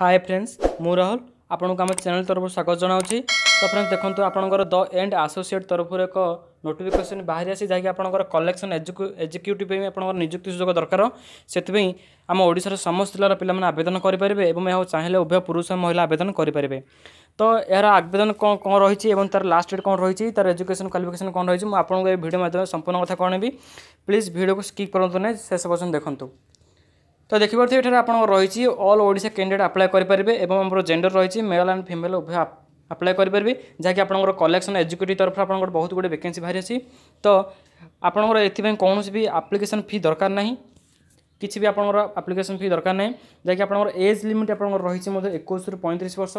ହାଏ friends ମୁଁ ରାହୁଲ ଆପଣଙ୍କୁ ଆମ ଚ୍ୟାନେଲ୍ ତରଫରୁ ସ୍ୱାଗତ ଜଣାଉଛି ତ ଫ୍ରେଣ୍ଡସ୍ ଦେଖନ୍ତୁ ଆପଣଙ୍କର ଦ ଏଣ୍ଡ ଆସୋସିଏଟ୍ ତରଫରୁ ଏକ ନୋଟିଫିକେସନ୍ ବାହାରି ଆସି ଯାହାକି ଆପଣଙ୍କର କଲେକ୍ସନ୍ ଏକ୍ଜିକ୍ୟୁଟିଭ୍ ପାଇଁ ଆପଣଙ୍କର ନିଯୁକ୍ତି ସୁଯୋଗ ଦରକାର ସେଥିପାଇଁ ଆମ ଓଡ଼ିଶାର ସମସ୍ତ ଜିଲ୍ଲାର ପିଲାମାନେ ଆବେଦନ କରିପାରିବେ ଏବଂ ଏହା ଚାହିଁଲେ ଉଭୟ ପୁରୁଷ ମହିଳା ଆବେଦନ କରିପାରିବେ ତ ଏହାର ଆବେଦନ କ'ଣ କ'ଣ ରହିଛି ଏବଂ ତା'ର ଲାଷ୍ଟ ଡେଟ୍ କ'ଣ ରହିଛି ତା'ର ଏଜୁକେସନ୍ କ୍ୱାଲିଫିକେସନ୍ କ'ଣ ରହିଛି ମୁଁ ଆପଣଙ୍କୁ ଏ ଭିଡ଼ିଓ ମାଧ୍ୟମରେ ସମ୍ପୂର୍ଣ୍ଣ କଥା କଣବି ପ୍ଲିଜ୍ ଭିଡ଼ିଓକୁ ସ୍କିପ୍ କରନ୍ତୁ ନାହିଁ ଶେଷ ପର୍ଯ୍ୟନ୍ତ ଦେଖନ୍ତୁ তো দেখিপারে এখানে আপনার রয়েছে অল ওড়শা ক্যান্ডিডেট আপ্লাই করে পারবে এবং আমার জেন্ডর রয়েছে মেল আন্ড ফিমেল উভয় আপ্লাই করে পারবে যা কি আপনার কলেকশন এজুকেটিভ তরফ আপনার বহুত গুড়ে ভ্যাকেন্সি বাহারি তো আপনার এপাই কৌশি বি আপ্লিকেসন ফি দরকার না কিছু বি আপনার আপ্লিকেসন ফি দরকার না যা কি আপনার এজ লিমিট আপনার রয়েছে মধ্যে একুশ রু পঁয়ত্রিশ বর্ষ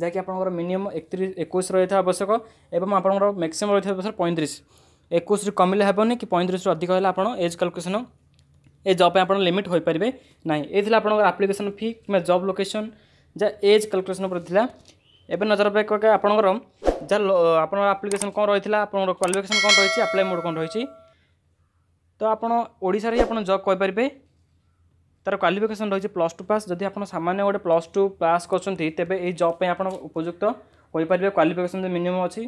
যা কি আপনার মিনিমম একত্রিশ একুশ রয়েছে আবশ্যক এবং আপনার ম্যাক্সিমম রয়েছে বছর পঁয়ত্রিশ একুশ কমিলে হবনি কি পঁয়ত্রিশ অধিক হলে আপনার এজ ক্যালকুলেসন ଏ ଜବ୍ ପାଇଁ ଆପଣ ଲିମିଟ୍ ହୋଇପାରିବେ ନାହିଁ ଏ ଥିଲା ଆପଣଙ୍କର ଆପ୍ଲିକେସନ୍ ଫି କିମ୍ବା ଜବ୍ ଲୋକେସନ୍ ଯାହା ଏଜ୍ କ୍ୟାଲକୁଲେସନ୍ ଉପରେ ଥିଲା ଏବେ ନଜର ପକାଇ ଆପଣଙ୍କର ଯାହା ଆପଣଙ୍କର ଆପ୍ଲିକେସନ୍ କ'ଣ ରହିଥିଲା ଆପଣଙ୍କର କ୍ୱାଲିଫିକେସନ୍ କ'ଣ ରହିଛି ଆପ୍ଲାଏ ମୋଡ଼ କ'ଣ ରହିଛି ତ ଆପଣ ଓଡ଼ିଶାରେ ହିଁ ଆପଣ ଜବ୍ କରିପାରିବେ তার কোয়ালিফিকেসন রয়েছে প্লস টু পাস যদি আপনার সামান্য গোটে প্লস টু পাস করছেন তেবে এই জব পাই আপনার উপযুক্ত হয়ে পারে কোয়ালিফিকেসন মিনিমম অছি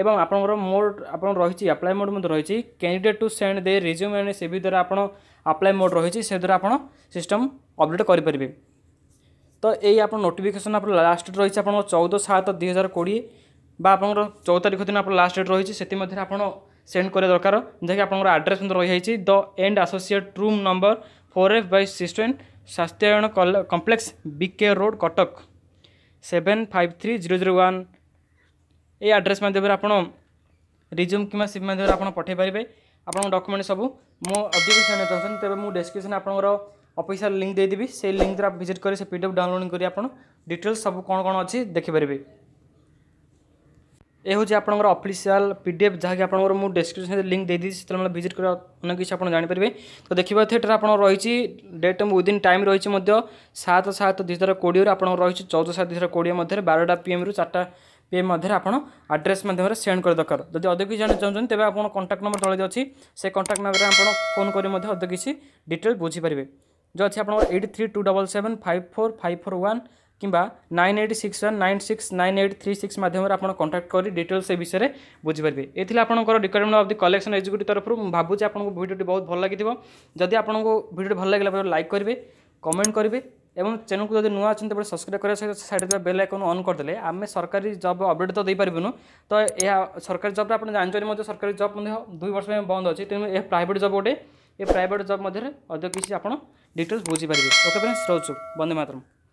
এবং আপনার মোড আপনার রয়েছে আপ্লাই মোড মধ্যে রয়েছে candidate to send the resume and CV ଦ୍ୱାରା ଆପଣ ଆପ୍ଲାଏ ମୋଡ୍ ରହିଛି ସେ ଦ୍ୱାରା ଆପଣ ସିଷ୍ଟମ୍ ଅପଡ଼େଟ୍ କରିପାରିବେ ତ ଏଇ ଆପଣ ନୋଟିଫିକେସନ୍ ଆପଣ ଲାଷ୍ଟ ଡେଟ୍ ରହିଛି ଆପଣଙ୍କର ଚଉଦ ସାତ ଦୁଇ ହଜାର କୋଡ଼ିଏ ବା ଆପଣଙ୍କର ଚଉଦ ତାରିଖ ଦିନ ଆପଣ ଲାଷ୍ଟ ଡେଟ୍ ରହିଛି ସେଥିମଧ୍ୟରେ ଆପଣ ସେଣ୍ଡ କରିବା ଦରକାର ଯାହାକି ଆପଣଙ୍କର ଆଡ୍ରେସ୍ ମଧ୍ୟ ରହିଯାଇଛି the and associate room number four F by sixteen Swasthyayan complex BK road Cuttack seven five three zero zero one এই ଆଡ୍ରେସ୍ ମାଧ୍ୟମରେ ଆପଣ ରିଜ୍ୟୁମ୍ କିମ୍ବା ସିପ୍ ମାଧ୍ୟମରେ ଆପଣ ପଠାଇ ପାରିବେ ଆପଣଙ୍କ ଡକ୍ୟୁମେଣ୍ଟ ସବୁ ମୁଁ ଅଧିକ ଜାଣିବାକୁ ଚାହୁଁଛନ୍ତି ତେବେ ମୁଁ ଡେସ୍କ୍ରିପ୍ସନ୍ ଆପଣଙ୍କର ଅଫିସିଆଲ୍ ଲିଙ୍କ୍ ଦେଇଦେବି ସେଇ ଲିଙ୍କ୍ ଦ୍ୱାରା ଭିଜିଟ୍ କରି ସେ ପି ଡି ଏଫ୍ ଡାଉନଲୋଡ଼ିଂ କରି ଆପଣ ଡିଟେଲ୍ସ ସବୁ କ'ଣ କ'ଣ ଅଛି ଦେଖିପାରିବେ ଏ ହେଉଛି ଆପଣଙ୍କର ଅଫିସିଆଲ୍ ପି ଡି ଏଫ୍ ଯାହାକି ଆପଣଙ୍କର ମୁଁ ଡେସ୍କ୍ରିପ୍ସନ୍ରେ ଲିଙ୍କ୍ ଦେଇଦେଇଛି ସେତେବେଳେ ଭିଜିଟ୍ କରିବା ଅନେକ କିଛି ଆପଣ ଜାଣିପାରିବେ ତ ଦେଖିବା ଏଠାରେ ଆପଣ ରହିଛି ଡେଟ୍ ୱିଦିନ୍ ଟାଇମ୍ ରହିଛି ମଧ୍ୟ ସାତ ସାତ ଦୁଇହଜାର କୋଡ଼ିଏରୁ ଆପଣଙ୍କର ରହିଛି ଚଉଦ ସାତ ଦୁଇହଜାର କୋଡ଼ିଏ ମଧ୍ୟରେ ବାରଟା ପିଏମ୍ରୁ ଚାରିଟା ପେ ମଧ୍ୟରେ ଆପଣ ଆଡ୍ରେସ୍ ମାଧ୍ୟମରେ ସେଣ୍ଡ କରି ଦରକାର ଯଦି ଅଧିକ କିଛି ଜାଣିବାକୁ ଚାହୁଁଛନ୍ତି ତେବେ ଆପଣ କଣ୍ଟାକ୍ଟ ନମ୍ବର ତଳେ ଅଛି ସେ କଣ୍ଟାକ୍ଟ ନମ୍ବରରେ ଆପଣ ଫୋନ୍ କରି ମଧ୍ୟ ଅଧିକ କିଛି ଡିଟେଲ୍ ବୁଝିପାରିବେ ଯେଉଁ ଅଛି ଆପଣଙ୍କର eight three two double seven five four five four one কিংবা nine eight six one nine six nine eight three six মাধ্যমে আপনার কন্টাক্ট করে ডিটেলস এই বিষয়ে বুঝিপারে এই আপনার requirement of the collection executive তরফ ভাবুছি আপনার ভিডিওটি বহু ভাল লাগি যদি আপনার ভিডিওটি ভাল লাগলে লাইক করবে কমেন্ট করবে এবং ଚ୍ୟାନେଲ୍କୁ ଯଦି ନୂଆ ଅଛନ୍ତି ତେବେ ସବସ୍କ୍ରାଇବ୍ କରିବା ସହିତ ସାଇଡ଼୍ରେ ଥିବା ବେଲ୍ ଆଇକନ୍ ଅନ୍ କରିଦେଲେ ଆମେ ସରକାରୀ ଜବ୍ ଅପଡ଼େଟ୍ ତ ଦେଇପାରିବୁନୁ ତ ଏହା ସରକାରୀ ଜବ୍ରେ ଆପଣ ଜାଣିଛନ୍ତି ମଧ୍ୟ ସରକାରୀ ଜବ୍ ମଧ୍ୟ ଦୁଇ ବର୍ଷ ପାଇଁ ବନ୍ଦ ଅଛି ତେଣୁ ଏ ପ୍ରାଇଭେଟ୍ ଜବ୍ ଗୋଟେ ଏ ପ୍ରାଇଭେଟ୍ ଜବ୍ ମଧ୍ୟରେ ଅଧିକ କିଛି ଆପଣ ଡିଟେଲ୍ସ ବୁଝିପାରିବେ ଓକେ ଫ୍ରେଣ୍ଡସ୍ ରହୁଛୁ ବନ୍ଦେ ମାତରମ୍